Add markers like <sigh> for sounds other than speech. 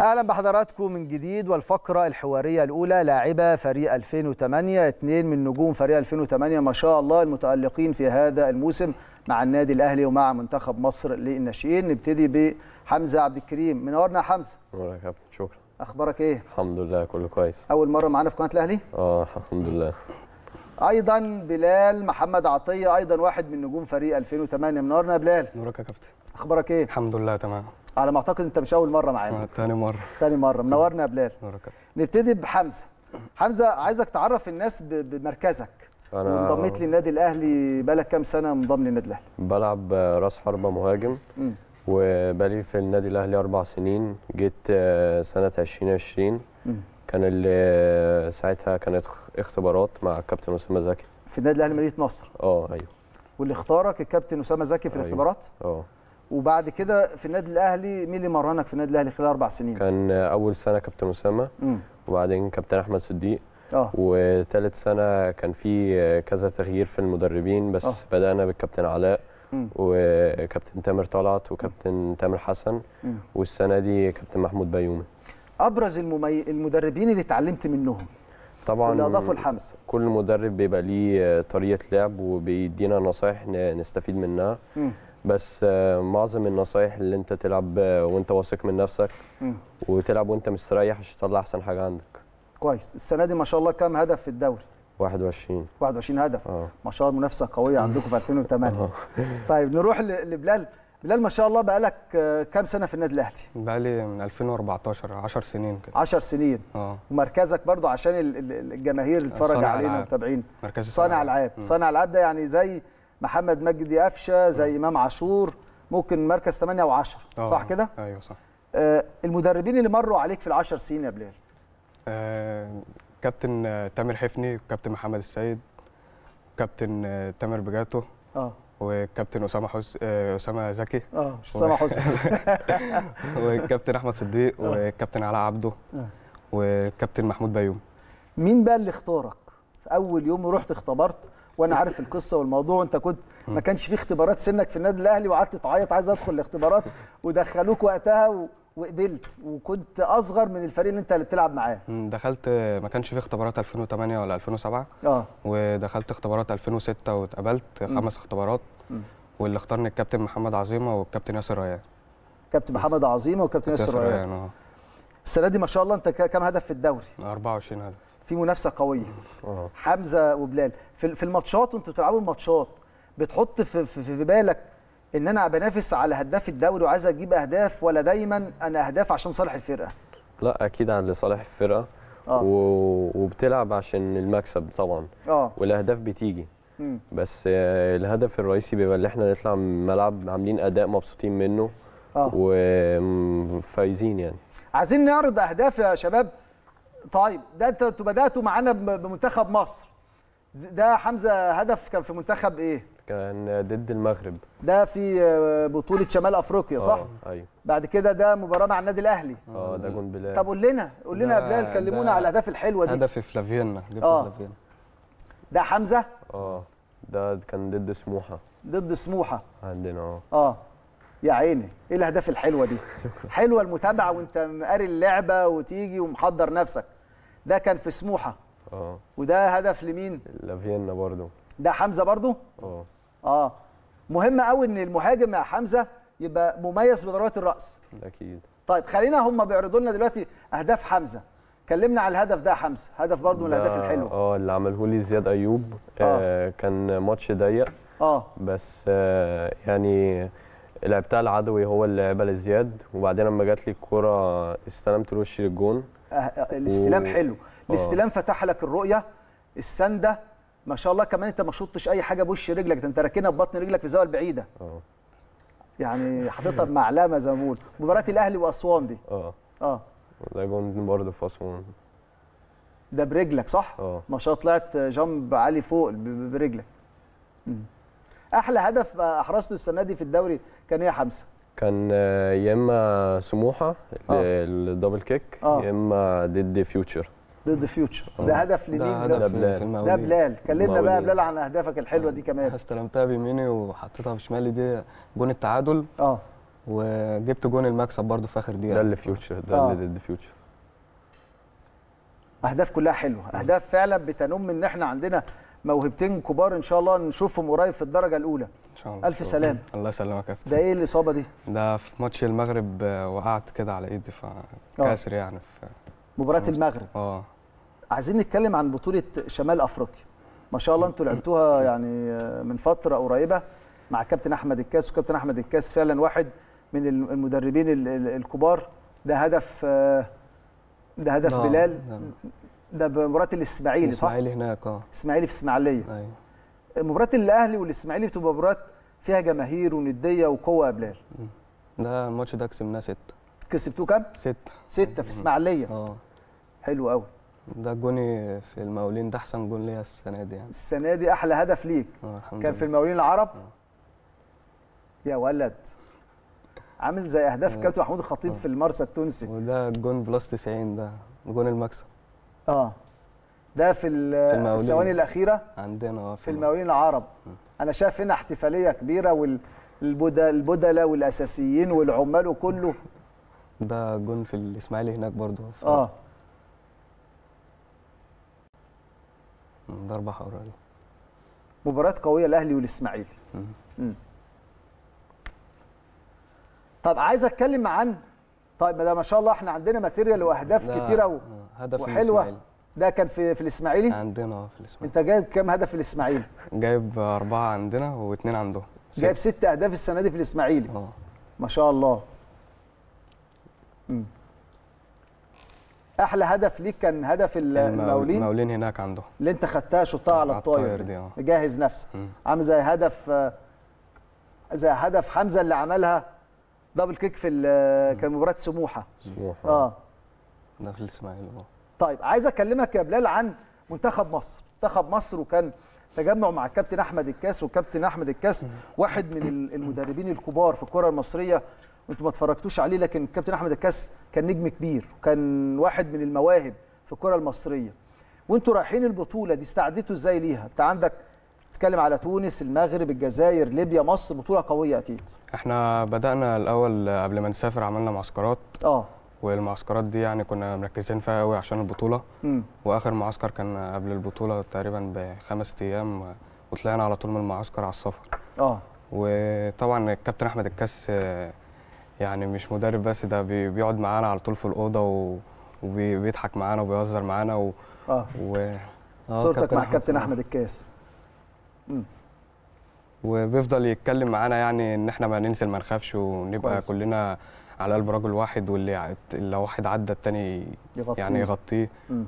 اهلا بحضراتكم من جديد والفقره الحواريه الاولى لاعبه فريق 2008 اثنين من نجوم فريق 2008 ما شاء الله المتالقين في هذا الموسم مع النادي الاهلي ومع منتخب مصر للناشئين نبتدي بحمزه عبد الكريم منورنا يا حمزه منورك يا كابتن شكرا اخبارك ايه الحمد لله كله كويس اول مره معانا في قناه الاهلي اه الحمد لله ايضا بلال محمد عطيه ايضا واحد من نجوم فريق 2008 منورنا يا بلال نورك يا كابتن اخبارك ايه الحمد لله تمام على ما اعتقد انت مش اول مره معانا آه، تاني مره تاني مره منورنا يا بلال نبتدي بحمزه حمزه عايزك تعرف الناس بمركزك انا وانضميت للنادي الاهلي بقالك كام سنه منضم للنادي الاهلي بلعب راس حربه مهاجم وبقالي في النادي الاهلي اربع سنين جيت آه، سنه 2020 كان اللي آه، ساعتها كانت اختبارات مع الكابتن اسامه زكي في النادي الاهلي مدينه نصر اه ايوه واللي اختارك الكابتن اسامه زكي في أيوه. الاختبارات اه وبعد كده في النادي الاهلي مين اللي مرنك في النادي الاهلي خلال اربع سنين؟ كان اول سنه كابتن اسامه وبعدين كابتن احمد صديق اه وثالث سنه كان في كذا تغيير في المدربين بس أوه. بدانا بالكابتن علاء وكابتن تامر طلعت وكابتن تامر حسن والسنه دي كابتن محمود بيومي ابرز الممي... المدربين اللي اتعلمت منهم طبعا اللي اضافوا الحمس كل مدرب بيبقى ليه طريقه لعب وبيدينا نصايح نستفيد منها مم. بس آه، معظم النصايح اللي انت تلعب آه، وانت واثق من نفسك وتلعب وانت مستريح عشان تطلع احسن حاجه عندك كويس السنه دي ما شاء الله كام هدف في الدوري 21 21 هدف أوه. ما شاء الله منافسه قويه عندكم في 2008 آه. <laughs> طيب نروح لبلال بلال ما شاء الله بقالك كام سنه في النادي الاهلي بقالي من 2014 10 سنين كده 10 سنين اه ومركزك برضو عشان الجماهير اللي بتتفرج علينا والمتابعين مركز صانع العاب صانع العاب ده يعني زي محمد مجدي قفشه زي امام عاشور ممكن مركز 8 و 10 صح كده ايوه صح آه المدربين اللي مروا عليك في ال10 سنين يا بلال آه كابتن تامر حفني وكابتن محمد السيد وكابتن تامر بجاتو اه وكابتن اسامه حس آه، اسامه زكي اه مش اسامه حسني <laughs> وكابتن احمد صديق آه. وكابتن علاء عبده آه. وكابتن محمود بيوم مين بقى اللي اختارك في اول يوم رحت اختبرت وانا عارف القصه والموضوع انت كنت ما كانش فيه اختبارات سنك في النادي الاهلي وقعدت تعيط عايز ادخل الاختبارات ودخلوك وقتها و... وقبلت وكنت اصغر من الفريق اللي انت اللي بتلعب معاه دخلت ما كانش في اختبارات 2008 ولا 2007 اه ودخلت اختبارات 2006 واتقبلت خمس اختبارات م. واللي اختارني الكابتن محمد عظيمه والكابتن ياسر ريان كابتن محمد عظيمه وكابتن ياسر ريان آه. السنه دي ما شاء الله انت كام هدف في الدوري 24 هدف في منافسه قويه أوه. حمزه وبلال في في الماتشات وانتوا بتلعبوا الماتشات بتحط في, في, في بالك ان انا بنافس على هداف الدوري وعايز اجيب اهداف ولا دايما انا اهداف عشان صالح الفرقه لا اكيد عن لصالح الفرقه آه. و... وبتلعب عشان المكسب طبعا آه. والاهداف بتيجي مم. بس الهدف الرئيسي بيبقى اللي احنا نطلع من الملعب عاملين اداء مبسوطين منه آه. وفايزين يعني عايزين نعرض اهداف يا شباب طيب ده انتوا بداتوا معانا بمنتخب مصر ده حمزه هدف كان في منتخب ايه كان ضد المغرب ده في آه، بطوله شمال افريقيا صح آه، ايوه بعد كده ده مباراه مع النادي الاهلي اه ده جون بلال طب قول لنا قول لنا بلال كلمونا على الاهداف الحلوه دي هدف في لافينا فلافينا آه. لافينا ده حمزه اه ده كان ضد سموحه ضد سموحه عندنا اه اه يا عيني ايه الاهداف الحلوه دي <laughs> حلوه المتابعه وانت مقاري اللعبه وتيجي ومحضر نفسك ده كان في سموحه اه وده هدف لمين لافينا برضو ده حمزه برضو اه اه مهم قوي ان المهاجم يا حمزه يبقى مميز بضربات الراس اكيد طيب خلينا هم بيعرضوا لنا دلوقتي اهداف حمزه كلمنا على الهدف ده يا حمزه هدف برضو من الاهداف الحلوه اه اللي عمله لي زياد ايوب آه. آه كان ماتش ضيق اه بس آه يعني لعبتها العدوي هو اللي لعبها لزياد وبعدين لما جات لي الكوره استلمت وشي للجون أه، أه، الاستلام و... حلو آه. الاستلام فتح لك الرؤيه السنده ما شاء الله كمان انت ما شطتش اي حاجه بوش رجلك ده انت راكنها ببطن رجلك في زاويه بعيده اه يعني حاططها بمعلمه زي ما بقول مباراه الاهلي واسوان دي اه اه ده جون برضه في اسوان ده برجلك صح؟ اه ما شاء الله طلعت جامب عالي فوق برجلك امم احلى هدف احرزته السنه دي في الدوري كان ايه يا حمزه كان آه، يا اما سموحه الدبل آه. كيك آه. يا اما ضد فيوتشر ضد فيوتشر ده هدف لمين ده, بلال ده بلال كلمنا بقى بلال عن اهدافك الحلوه دي كمان استلمتها بيميني وحطيتها في شمالي دي جون التعادل اه وجبت جون المكسب برده في اخر دقيقه ده اللي فيوتشر ده اللي ضد فيوتشر اهداف كلها حلوه اهداف فعلا بتنم ان احنا عندنا موهبتين كبار ان شاء الله نشوفهم قريب في الدرجه الاولى ان شاء الله الف سلام الله يسلمك يا كابتن ده ايه الاصابه دي ده في ماتش المغرب آه، وقعت كده على ايدي فكسر آه. يعني في مباراه المغرب اه عايزين نتكلم عن بطوله شمال افريقيا ما شاء الله انتوا لعبتوها يعني آه، من فتره قريبه مع كابتن احمد الكاس وكابتن احمد الكاس فعلا واحد من المدربين الكبار ده هدف ده هدف لا بلال ده بمباراه الاسماعيلي صح؟ الاسماعيلي هناك اه الاسماعيلي في اسماعيليه ايوه مباراه الاهلي والاسماعيلي بتبقى مباراه فيها جماهير ونديه وقوه بلال ده الماتش ده كسبناه سته كسبتوه كام؟ سته سته في اسماعيليه اه حلو قوي ده جوني في المقاولين ده احسن جون ليا السنه دي يعني السنه دي احلى هدف ليك اه الحمد كان في المقاولين العرب أوه. يا ولد عامل زي اهداف الكابتن آه. كابتن محمود الخطيب أوه. في المرسى التونسي وده جون بلس 90 ده جون المكسب اه ده في, في الثواني الاخيره عندنا آه، في المقاولين العرب م. انا شايف هنا احتفاليه كبيره والبدله والاساسيين والعمال وكله ده جون في الاسماعيلي هناك برضه اه ضربه حوراء دي مباراه قويه الاهلي والاسماعيلي طب عايز اتكلم عن طيب ما ده ما شاء الله احنا عندنا ماتيريال واهداف كتيره هدف وحلوه الإسماعيل. ده كان في في الاسماعيلي عندنا اه في الاسماعيلي انت جايب كام هدف في الاسماعيلي جايب اربعه عندنا واثنين عندهم ست. جايب ست اهداف السنه دي في الاسماعيلي اه ما شاء الله احلى هدف ليك كان هدف المقاولين المقاولين هناك عنده اللي انت خدتها شطها على الطاير دي اه. جاهز نفسك عامل زي هدف آه، زي هدف حمزه اللي عملها دبل كيك في كان مباراه سموحه سموحه اه داخل الاسماعيلي آه. طيب عايز اكلمك يا بلال عن منتخب مصر منتخب مصر وكان تجمع مع الكابتن احمد الكاس والكابتن احمد الكاس واحد من المدربين الكبار في الكره المصريه انتوا ما اتفرجتوش عليه لكن الكابتن احمد الكاس كان نجم كبير وكان واحد من المواهب في الكره المصريه وانتوا رايحين البطوله دي استعدتوا ازاي ليها انت عندك نتكلم على تونس المغرب الجزائر ليبيا مصر بطوله قويه اكيد احنا بدانا الاول قبل ما نسافر عملنا معسكرات اه والمعسكرات دي يعني كنا مركزين فيها قوي عشان البطوله م. واخر معسكر كان قبل البطوله تقريبا بخمس ايام وطلعنا على طول من المعسكر على السفر اه وطبعا الكابتن احمد الكاس يعني مش مدرب بس ده بيقعد معانا على طول في الاوضه وبيضحك معانا وبيهزر معانا و... اه و... آه، صورتك مع الكابتن احمد الكاس وبيفضل يتكلم معانا يعني ان احنا ما ننزل ما نخافش ونبقى كويس. كلنا على قلب رجل واحد واللي لو واحد عدى التاني يغطيه. يعني يغطيه